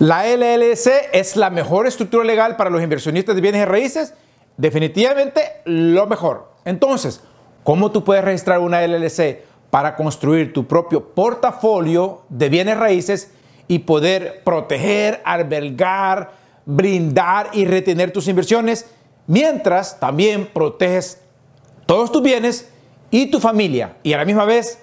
¿La LLC es la mejor estructura legal para los inversionistas de bienes raíces? Definitivamente lo mejor. Entonces, ¿cómo tú puedes registrar una LLC para construir tu propio portafolio de bienes raíces y poder proteger, albergar, brindar y retener tus inversiones mientras también proteges todos tus bienes y tu familia y a la misma vez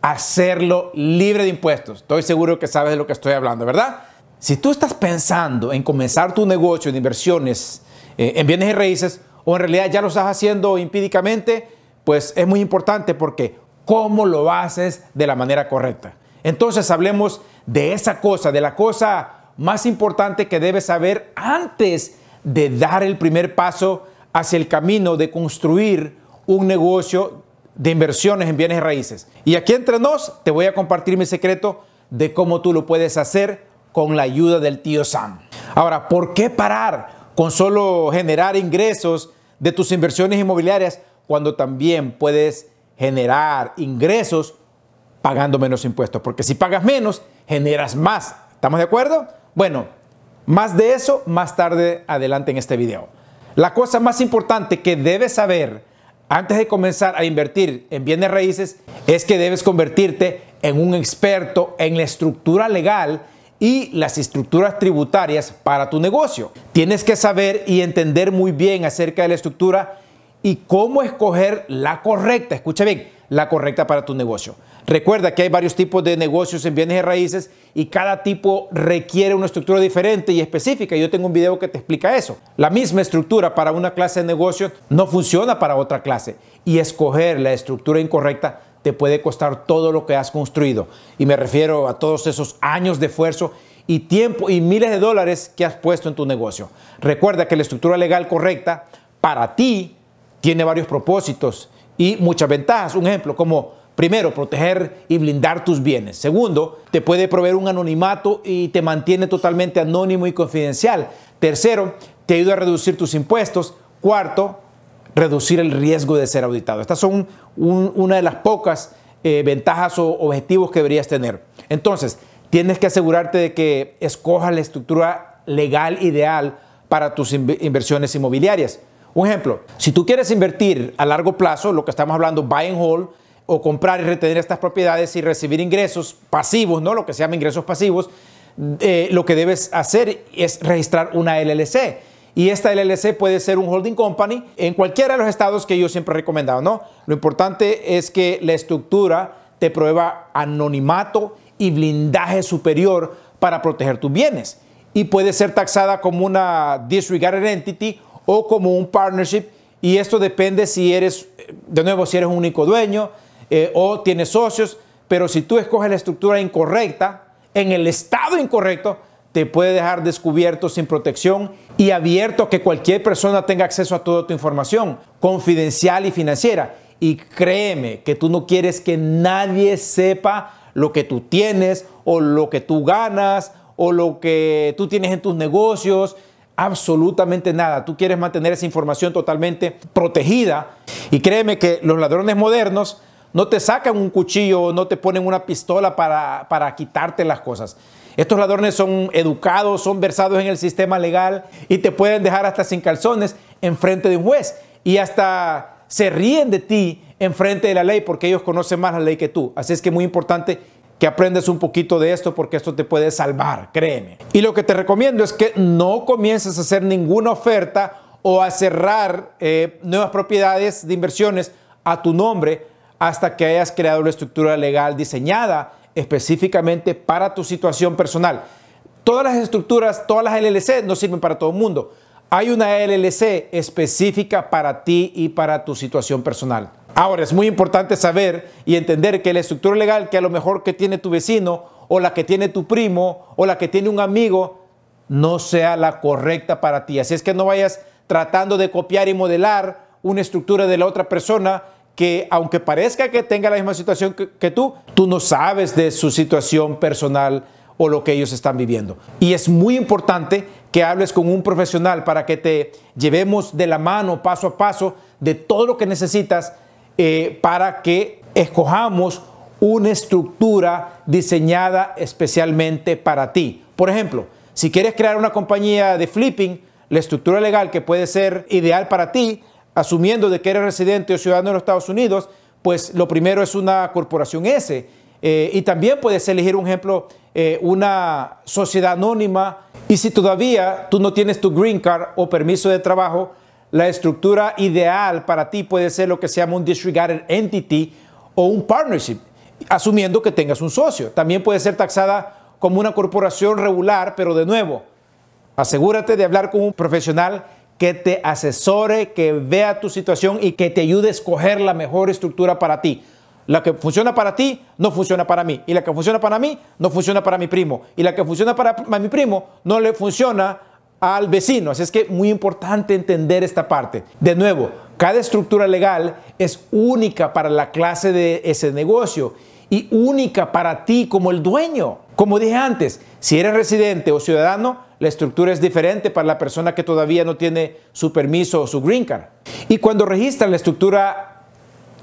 hacerlo libre de impuestos? Estoy seguro que sabes de lo que estoy hablando, ¿verdad? Si tú estás pensando en comenzar tu negocio de inversiones eh, en bienes y raíces, o en realidad ya lo estás haciendo empíricamente, pues es muy importante porque cómo lo haces de la manera correcta. Entonces hablemos de esa cosa, de la cosa más importante que debes saber antes de dar el primer paso hacia el camino de construir un negocio de inversiones en bienes y raíces. Y aquí entre nos te voy a compartir mi secreto de cómo tú lo puedes hacer con la ayuda del tío Sam. Ahora, ¿por qué parar con solo generar ingresos de tus inversiones inmobiliarias cuando también puedes generar ingresos pagando menos impuestos? Porque si pagas menos, generas más. ¿Estamos de acuerdo? Bueno, más de eso más tarde adelante en este video. La cosa más importante que debes saber antes de comenzar a invertir en bienes raíces es que debes convertirte en un experto en la estructura legal y las estructuras tributarias para tu negocio. Tienes que saber y entender muy bien acerca de la estructura y cómo escoger la correcta, escucha bien, la correcta para tu negocio. Recuerda que hay varios tipos de negocios en bienes y raíces y cada tipo requiere una estructura diferente y específica. Yo tengo un video que te explica eso. La misma estructura para una clase de negocio no funciona para otra clase y escoger la estructura incorrecta te puede costar todo lo que has construido. Y me refiero a todos esos años de esfuerzo y tiempo y miles de dólares que has puesto en tu negocio. Recuerda que la estructura legal correcta para ti tiene varios propósitos y muchas ventajas. Un ejemplo como, primero, proteger y blindar tus bienes. Segundo, te puede proveer un anonimato y te mantiene totalmente anónimo y confidencial. Tercero, te ayuda a reducir tus impuestos. Cuarto, reducir el riesgo de ser auditado. Estas son una de las pocas eh, ventajas o objetivos que deberías tener. Entonces, tienes que asegurarte de que escojas la estructura legal ideal para tus inversiones inmobiliarias. Un ejemplo, si tú quieres invertir a largo plazo, lo que estamos hablando, buy and hold, o comprar y retener estas propiedades y recibir ingresos pasivos, ¿no? Lo que se llama ingresos pasivos, eh, lo que debes hacer es registrar una LLC. Y esta LLC puede ser un holding company en cualquiera de los estados que yo siempre he recomendado, ¿no? Lo importante es que la estructura te prueba anonimato y blindaje superior para proteger tus bienes. Y puede ser taxada como una disregarded entity o como un partnership. Y esto depende si eres, de nuevo, si eres un único dueño eh, o tienes socios. Pero si tú escoges la estructura incorrecta, en el estado incorrecto, te puede dejar descubierto sin protección y abierto a que cualquier persona tenga acceso a toda tu información, confidencial y financiera. Y créeme que tú no quieres que nadie sepa lo que tú tienes o lo que tú ganas o lo que tú tienes en tus negocios, absolutamente nada. Tú quieres mantener esa información totalmente protegida. Y créeme que los ladrones modernos no te sacan un cuchillo o no te ponen una pistola para, para quitarte las cosas estos ladrones son educados, son versados en el sistema legal y te pueden dejar hasta sin calzones en frente de un juez y hasta se ríen de ti en frente de la ley porque ellos conocen más la ley que tú. Así es que es muy importante que aprendas un poquito de esto porque esto te puede salvar, créeme. Y lo que te recomiendo es que no comiences a hacer ninguna oferta o a cerrar eh, nuevas propiedades de inversiones a tu nombre hasta que hayas creado la estructura legal diseñada específicamente para tu situación personal. Todas las estructuras, todas las LLC no sirven para todo el mundo. Hay una LLC específica para ti y para tu situación personal. Ahora, es muy importante saber y entender que la estructura legal que a lo mejor que tiene tu vecino o la que tiene tu primo o la que tiene un amigo no sea la correcta para ti. Así es que no vayas tratando de copiar y modelar una estructura de la otra persona que aunque parezca que tenga la misma situación que, tú, tú no sabes de su situación personal o lo que ellos están viviendo. Y es muy importante que hables con un profesional para que te llevemos de la mano paso a paso de todo lo que necesitas eh, para que escojamos una estructura diseñada especialmente para ti. Por ejemplo, si quieres crear una compañía de flipping, la estructura legal que puede ser ideal para ti asumiendo de que eres residente o ciudadano de los Estados Unidos, pues lo primero es una corporación S. Eh, y también puedes elegir un ejemplo, eh, una sociedad anónima. Y si todavía tú no tienes tu green card o permiso de trabajo, la estructura ideal para ti puede ser lo que se llama un disregarded entity o un partnership, asumiendo que tengas un socio. También puede ser taxada como una corporación regular, pero de nuevo, asegúrate de hablar con un profesional que te asesore, que vea tu situación y que te ayude a escoger la mejor estructura para ti. La que funciona para ti no funciona para mí. Y la que funciona para mí no funciona para mi primo. Y la que funciona para mi primo no le funciona al vecino. Así es que muy importante entender esta parte. De nuevo, cada estructura legal es única para la clase de ese negocio y única para ti como el dueño. Como dije antes, si eres residente o ciudadano, la estructura es diferente para la persona que todavía no tiene su permiso o su green card. Y cuando registras la estructura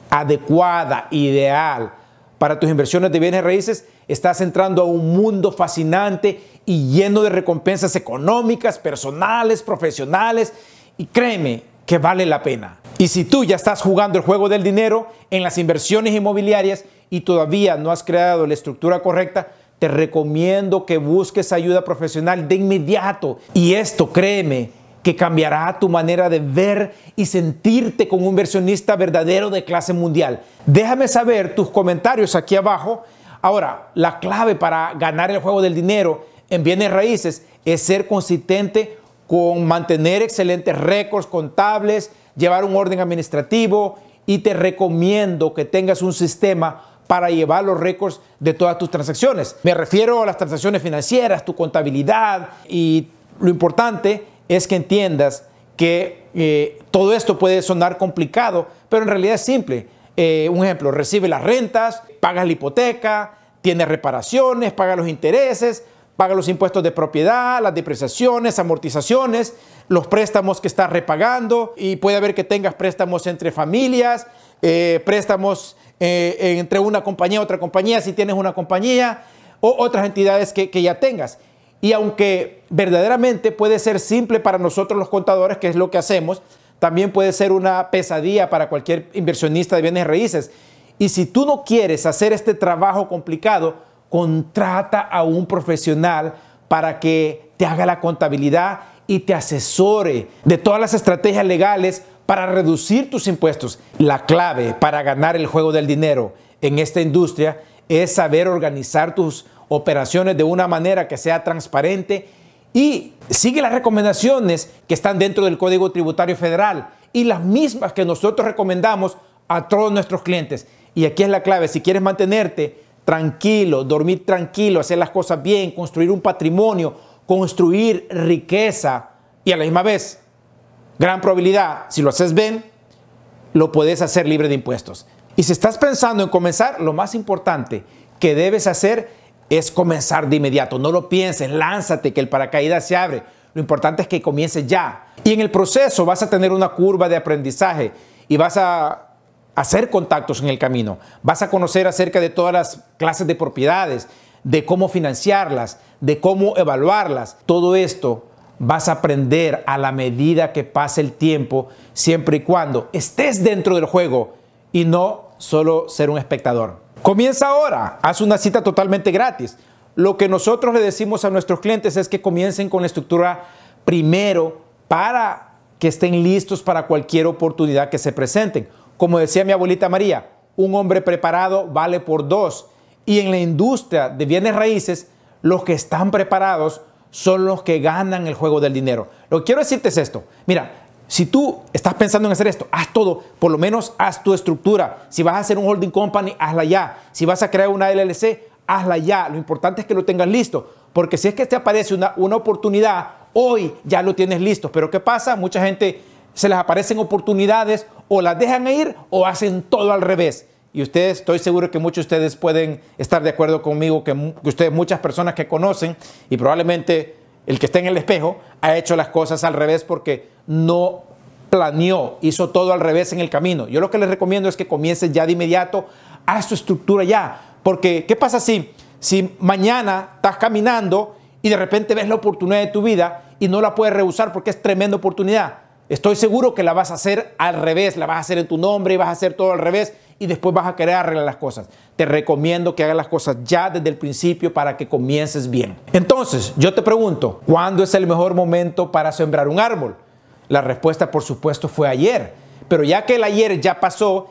adecuada, ideal para tus inversiones de bienes raíces, estás entrando a un mundo fascinante y lleno de recompensas económicas, personales, profesionales. Y créeme que vale la pena. Y si tú ya estás jugando el juego del dinero en las inversiones inmobiliarias y todavía no has creado la estructura correcta, te recomiendo que busques ayuda profesional de inmediato. Y esto, créeme, que cambiará tu manera de ver y sentirte como un versionista verdadero de clase mundial. Déjame saber tus comentarios aquí abajo. Ahora, la clave para ganar el juego del dinero en bienes raíces es ser consistente con mantener excelentes récords contables, llevar un orden administrativo y te recomiendo que tengas un sistema para llevar los récords de todas tus transacciones. Me refiero a las transacciones financieras, tu contabilidad y lo importante es que entiendas que eh, todo esto puede sonar complicado, pero en realidad es simple. Eh, un ejemplo, recibe las rentas, pagas la hipoteca, tienes reparaciones, pagas los intereses, pagas los impuestos de propiedad, las depreciaciones, amortizaciones, los préstamos que estás repagando y puede haber que tengas préstamos entre familias, eh, préstamos eh, eh, entre una compañía otra compañía, si tienes una compañía o otras entidades que, que ya tengas. Y aunque verdaderamente puede ser simple para nosotros los contadores, que es lo que hacemos, también puede ser una pesadilla para cualquier inversionista de bienes raíces. Y si tú no quieres hacer este trabajo complicado, contrata a un profesional para que te haga la contabilidad y te asesore de todas las estrategias legales para reducir tus impuestos. La clave para ganar el juego del dinero en esta industria es saber organizar tus operaciones de una manera que sea transparente y sigue las recomendaciones que están dentro del Código Tributario Federal y las mismas que nosotros recomendamos a todos nuestros clientes. Y aquí es la clave, si quieres mantenerte tranquilo, dormir tranquilo, hacer las cosas bien, construir un patrimonio, construir riqueza y a la misma vez gran probabilidad, si lo haces bien, lo puedes hacer libre de impuestos. Y si estás pensando en comenzar, lo más importante que debes hacer es comenzar de inmediato. No lo pienses, lánzate, que el paracaídas se abre. Lo importante es que comiences ya. Y en el proceso vas a tener una curva de aprendizaje y vas a hacer contactos en el camino. Vas a conocer acerca de todas las clases de propiedades, de cómo financiarlas, de cómo evaluarlas. Todo esto vas a aprender a la medida que pase el tiempo, siempre y cuando estés dentro del juego y no solo ser un espectador. Comienza ahora, haz una cita totalmente gratis. Lo que nosotros le decimos a nuestros clientes es que comiencen con la estructura primero para que estén listos para cualquier oportunidad que se presenten. Como decía mi abuelita María, un hombre preparado vale por dos. Y en la industria de bienes raíces, los que están preparados son los que ganan el juego del dinero. Lo que quiero decirte es esto. Mira, si tú estás pensando en hacer esto, haz todo, por lo menos haz tu estructura. Si vas a hacer un holding company, hazla ya. Si vas a crear una LLC, hazla ya. Lo importante es que lo tengas listo, porque si es que te aparece una, una oportunidad, hoy ya lo tienes listo. Pero ¿qué pasa? Mucha gente se les aparecen oportunidades o las dejan ir o hacen todo al revés y ustedes, estoy seguro que muchos de ustedes pueden estar de acuerdo conmigo, que, ustedes, muchas personas que conocen, y probablemente el que está en el espejo, ha hecho las cosas al revés porque no planeó, hizo todo al revés en el camino. Yo lo que les recomiendo es que comiencen ya de inmediato, a su estructura ya, porque ¿qué pasa si, si mañana estás caminando y de repente ves la oportunidad de tu vida y no la puedes rehusar porque es tremenda oportunidad? Estoy seguro que la vas a hacer al revés, la vas a hacer en tu nombre y vas a hacer todo al revés y después vas a querer arreglar las cosas. Te recomiendo que hagas las cosas ya desde el principio para que comiences bien. Entonces, yo te pregunto, ¿cuándo es el mejor momento para sembrar un árbol? La respuesta, por supuesto, fue ayer. Pero ya que el ayer ya pasó,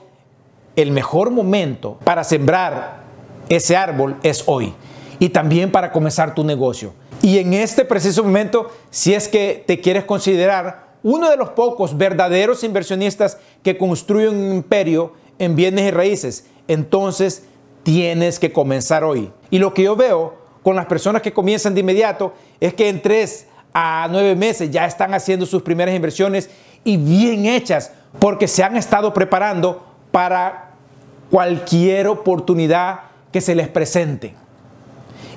el mejor momento para sembrar ese árbol es hoy. Y también para comenzar tu negocio. Y en este preciso momento, si es que te quieres considerar uno de los pocos verdaderos inversionistas que construyen un imperio en bienes y raíces, entonces tienes que comenzar hoy. Y lo que yo veo con las personas que comienzan de inmediato es que en tres a nueve meses ya están haciendo sus primeras inversiones y bien hechas porque se han estado preparando para cualquier oportunidad que se les presente.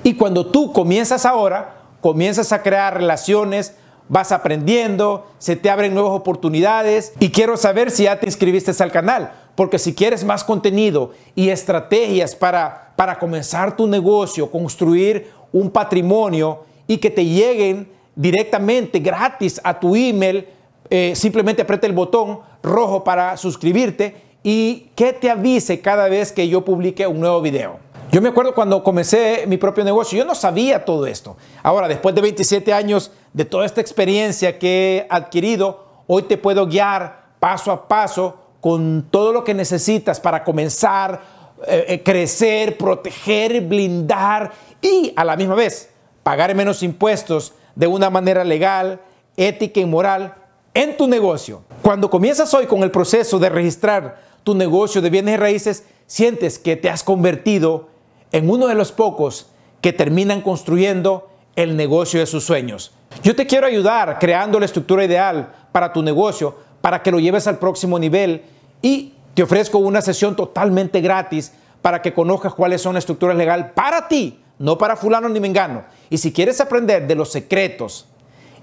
Y cuando tú comienzas ahora, comienzas a crear relaciones, vas aprendiendo, se te abren nuevas oportunidades y quiero saber si ya te inscribiste al canal, porque si quieres más contenido y estrategias para, para comenzar tu negocio, construir un patrimonio y que te lleguen directamente gratis a tu email, eh, simplemente aprieta el botón rojo para suscribirte y que te avise cada vez que yo publique un nuevo video. Yo me acuerdo cuando comencé mi propio negocio, yo no sabía todo esto. Ahora, después de 27 años de toda esta experiencia que he adquirido, hoy te puedo guiar paso a paso con todo lo que necesitas para comenzar, eh, eh, crecer, proteger, blindar y a la misma vez pagar menos impuestos de una manera legal, ética y moral en tu negocio. Cuando comienzas hoy con el proceso de registrar tu negocio de bienes y raíces, sientes que te has convertido en uno de los pocos que terminan construyendo el negocio de sus sueños. Yo te quiero ayudar creando la estructura ideal para tu negocio, para que lo lleves al próximo nivel y te ofrezco una sesión totalmente gratis para que conozcas cuáles son las estructuras legales para ti, no para fulano ni mengano. Y si quieres aprender de los secretos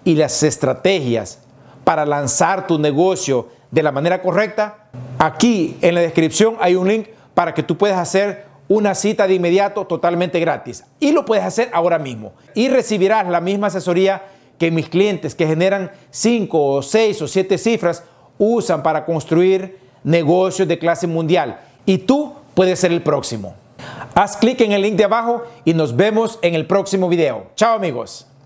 y las estrategias para lanzar tu negocio de la manera correcta, aquí en la descripción hay un link para que tú puedas hacer una cita de inmediato totalmente gratis. Y lo puedes hacer ahora mismo. Y recibirás la misma asesoría que mis clientes que generan 5 o 6 o 7 cifras usan para construir negocios de clase mundial. Y tú puedes ser el próximo. Haz clic en el link de abajo y nos vemos en el próximo video. Chao amigos.